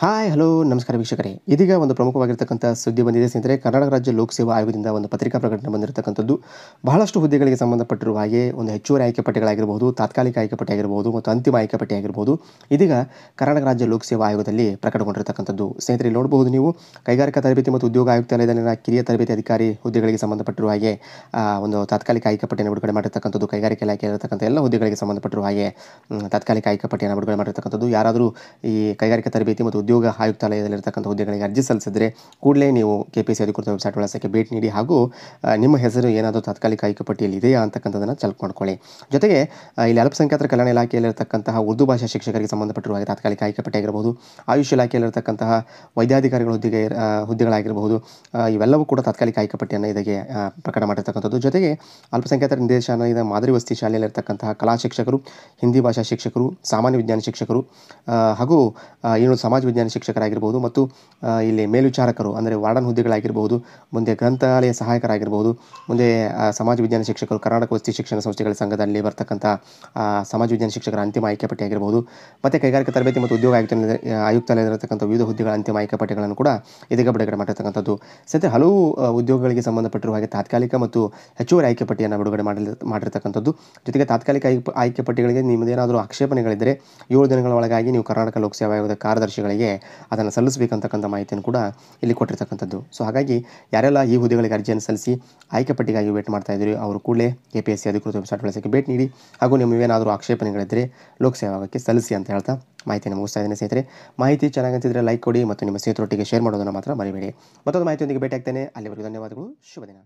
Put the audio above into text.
hi hello ನಮಸ್ಕಾರ ವೀಕ್ಷಕರೇ ಇದೀಗ ಒಂದು ಪ್ರಮುಖವಾಗಿರ್ತಕ್ಕಂಥ ಸುದ್ದಿ ಬಂದಿದೆ ಸ್ನೇಹಿತರೆ ಕರ್ನಾಟಕ ರಾಜ್ಯ ಲೋಕಸೇವಾ ಆಯೋಗದಿಂದ ಒಂದು ಪತ್ರಿಕಾ ಪ್ರಕಟಣೆ ಬಂದಿರತಕ್ಕಂಥದ್ದು ಬಹಳಷ್ಟು ಹುದ್ದೆಗಳಿಗೆ ಸಂಬಂಧಪಟ್ಟಿರುವ ಹಾಗೆ ಒಂದು ಹೆಚ್ಚುವರಿ ಆಯ್ಕೆ ಪಟ್ಟಿಗಳಾಗಿರಬಹುದು ತಾತ್ಕಾಲಿಕ ಆಯ್ಕೆ ಪಟ್ಟಿ ಆಗಿರ್ಬೋದು ಮತ್ತು ಅಂತಿಮ ಆಯ್ಕೆ ಪಟ್ಟಿ ಆಗಿರ್ಬೋದು ಇದೀಗ ಕರ್ನಾಟಕ ರಾಜ್ಯ ಲೋಕಸೇವಾ ಆಯೋಗದಲ್ಲಿ ಪ್ರಕಟಗೊಂಡಿರತಕ್ಕಂಥದ್ದು ಸ್ನೇಹಿತರೆ ನೋಡಬಹುದು ನೀವು ಕೈಗಾರಿಕಾ ತರಬೇತಿ ಮತ್ತು ಉದ್ಯೋಗ ಆಯುಕ್ತಾಲಯದಲ್ಲಿನ ಕಿರಿಯ ತರಬೇತಿ ಅಧಿಕಾರಿ ಹುದ್ದೆಗಳಿಗೆ ಸಂಬಂಧಪಟ್ಟಿರುವ ಹಾಗೆ ಒಂದು ತಾತ್ಕಾಲಿಕ ಆಯ್ಕೆ ಪಟ್ಟಿಯನ್ನು ಬಿಡುಗಡೆ ಮಾಡಿರ್ತಕ್ಕಂಥದ್ದು ಕೈಗಾರಿಕೆ ಇಲಾಖೆ ಇರತಕ್ಕಂಥ ಎಲ್ಲ ಹುದ್ದೆಗಳಿಗೆ ಸಂಬಂಧಪಟ್ಟಿರುವ ಹಾಗೆ ತಾತ್ಕಾಲಿಕ ಆಯ್ಕೆ ಪಟ್ಟಿಯನ್ನು ಬಿಡುಗಡೆ ಮಾಡಿರ್ತಕ್ಕಂಥದ್ದು ಯಾರಾದರೂ ಈ ಕೈಗಾರಿಕಾ ತರಬೇತಿ ಮತ್ತು ಉದ್ಯೋಗ ಆಯುಕ್ತಾಲಯದಲ್ಲಿರ್ತಕ್ಕಂಥ ಹುದ್ದೆಗಳಿಗೆ ಅರ್ಜಿ ಸಲ್ಲಿಸಿದ್ರೆ ಕೂಡಲೇ ನೀವು ಕೆ ಪಿ ಸಿ ಅಧಿಕೃತ ವೆಬ್ಸೈಟ್ ವಿಳಾಸಕ್ಕೆ ಭೇಟಿ ನೀಡಿ ಹಾಗೂ ನಿಮ್ಮ ಹೆಸರು ಏನಾದರೂ ತಾತ್ಕಾಲಿಕ ಆಯ್ಕೆ ಪಟ್ಟಿಯಲ್ಲಿ ಇದೆಯಾ ಅಂತಕ್ಕಂಥದನ್ನು ಚೆಕ್ ಮಾಡ್ಕೊಳ್ಳಿ ಜೊತೆಗೆ ಇಲ್ಲಿ ಅಲ್ಪಸಂಖ್ಯಾತರ ಕಲ್ಯಾಣ ಇಲಾಖೆಯಲ್ಲಿರತಕ್ಕಂತಹ ಉರ್ದು ಭಾಷಾ ಶಿಕ್ಷಕರಿಗೆ ಸಂಬಂಧಪಟ್ಟಿರುವ ತಾತ್ಕಾಲಿಕ ಆಯ್ಕೆ ಆಗಿರಬಹುದು ಆಯುಷ್ ಇಲಾಖೆಯಲ್ಲಿರತಕ್ಕಂತಹ ವೈದ್ಯಾಧಿಕಾರಿಗಳ ಹುದ್ದೆಗೆ ಹುದ್ದೆಗಳಾಗಿರಬಹುದು ಇವೆಲ್ಲವೂ ಕೂಡ ತಾತ್ಕಾಲಿಕ ಆಯ್ಕೆ ಪಟ್ಟಿಯನ್ನು ಇದಕ್ಕೆ ಪ್ರಕಟ ಮಾಡಿರ್ತಕ್ಕಂಥದ್ದು ಜೊತೆಗೆ ಅಲ್ಪಸಂಖ್ಯಾತರ ನಿರ್ದೇಶನದ ಮಾದರಿ ವಸ್ತಿ ಶಾಲೆಯಲ್ಲಿರ್ತಕ್ಕಂತಹ ಕಲಾ ಶಿಕ್ಷಕರು ಹಿಂದಿ ಭಾಷಾ ಶಿಕ್ಷಕರು ಸಾಮಾನ್ಯ ವಿಜ್ಞಾನ ಶಿಕ್ಷಕರು ಹಾಗೂ ಏನು ಸಮಾಜ ವಿಜ್ಞಾನ ಶಿಕ್ಷಕರಾಗಿರ್ಬೋದು ಮತ್ತು ಇಲ್ಲಿ ಮೇಲ್ವಿಚಾರಕರು ಅಂದರೆ ವಾರ್ಡನ್ ಹುದ್ದೆಗಳಾಗಿರ್ಬೋದು ಮುಂದೆ ಗ್ರಂಥಾಲಯ ಸಹಾಯಕರಾಗಿರ್ಬೋದು ಮುಂದೆ ಸಮಾಜ ವಿಜ್ಞಾನ ಶಿಕ್ಷಕರು ಕರ್ನಾಟಕ ವಸ್ತಿ ಶಿಕ್ಷಣ ಸಂಸ್ಥೆಗಳ ಸಂಘದಲ್ಲಿ ಬರ್ತಕ್ಕಂಥ ಸಮಾಜ ವಿಜ್ಞಾನ ಶಿಕ್ಷಕರ ಅಂತಿಮ ಆಯ್ಕೆ ಪಟ್ಟಿಯಾಗಿರಬಹುದು ಮತ್ತು ಕೈಗಾರಿಕಾ ತರಬೇತಿ ಮತ್ತು ಉದ್ಯೋಗ ಆಯುಕ್ತ ಆಯುಕ್ತಾಲಯದಲ್ಲಿರತಕ್ಕಂಥ ವಿವಿಧ ಹುದ್ದೆಗಳ ಅಂತಿಮ ಆಯ್ಕೆ ಪಟ್ಟಿಗಳನ್ನು ಕೂಡ ಇದೀಗ ಬಿಡುಗಡೆ ಮಾಡಿರ್ತಕ್ಕಂಥದ್ದು ಸದ್ಯ ಹಲವು ಉದ್ಯೋಗಗಳಿಗೆ ಸಂಬಂಧಪಟ್ಟಿರುವ ಹಾಗೆ ತಾತ್ಕಾಲಿಕ ಮತ್ತು ಹೆಚ್ಚುವರಿ ಆಯ್ಕೆ ಪಟ್ಟಿಯನ್ನು ಬಿಡುಗಡೆ ಮಾಡಿರ್ತಕ್ಕಂಥದ್ದು ಜೊತೆಗೆ ತಾತ್ಕಾಲಿಕ ಆಯ್ಕೆ ಆಯ್ಕೆ ಪಟ್ಟಿಗಳಿಗೆ ನಿಮ್ಮದೇನಾದರೂ ಆಕ್ಷೇಪಣೆಗಳಿದ್ದರೆ ಏಳು ದಿನಗಳ ಒಳಗಾಗಿ ನೀವು ಕರ್ನಾಟಕ ಲೋಕಸೇವಾ ಆಯೋಗದ ಕಾರ್ಯದರ್ಶಿಗಳಿಗೆ ಅದನ್ನು ಸಲ್ಲಿಸಬೇಕಂತಕ್ಕಂಥ ಮಾಹಿತಿಯನ್ನು ಕೂಡ ಇಲ್ಲಿ ಕೊಟ್ಟಿರ್ತಕ್ಕಂಥದ್ದು ಸೊ ಹಾಗಾಗಿ ಯಾರೆಲ್ಲ ಈ ಹುದ್ದೆಗಳಿಗೆ ಅರ್ಜಿಯನ್ನು ಸಲ್ಲಿಸಿ ಆಯ್ಕೆ ಪಟ್ಟಿಗಾಗಿ ವೇಟ್ ಮಾಡ್ತಾ ಇದ್ದೀರಿ ಅವರು ಕೂಡಲೇ ಎ ಪಿ ಎಸ್ ಸಿ ಅಧಿಕೃತ ವೆಬ್ಸೈಟ್ ಬಳಸಕ್ಕೆ ಭೇಟಿ ನೀಡಿ ಹಾಗೂ ನಿಮಗೇನಾದರೂ ಆಕ್ಷೇಪಣೆಗಳಿದ್ದರೆ ಲೋಕಸೇವಾಗಕ್ಕೆ ಸಲ್ಲಿಸಿ ಅಂತ ಹೇಳ್ತಾ ಮಾಹಿತಿಯನ್ನು ಮುಗಿಸ್ತಾ ಇದ್ದೇನೆ ಸ್ನೇಹಿತರೆ ಮಾಹಿತಿ ಚೆನ್ನಾಗಂತಿದ್ರೆ ಲೈಕ್ ಕೊಡಿ ಮತ್ತು ನಿಮ್ಮ ಸ್ನೇಹಿತರೊಟ್ಟಿಗೆ ಶೇರ್ ಮಾಡೋದನ್ನು ಮಾತ್ರ ಮರಿಬೇಡಿ ಮತ್ತೊಂದು ಮಾಹಿತಿಯೊಂದಿಗೆ ಭೇಟಿ ಆಗ್ತೇನೆ ಅಲ್ಲಿವರೆಗೂ ಧನ್ಯವಾದಗಳು ಶುಭ ದಿನ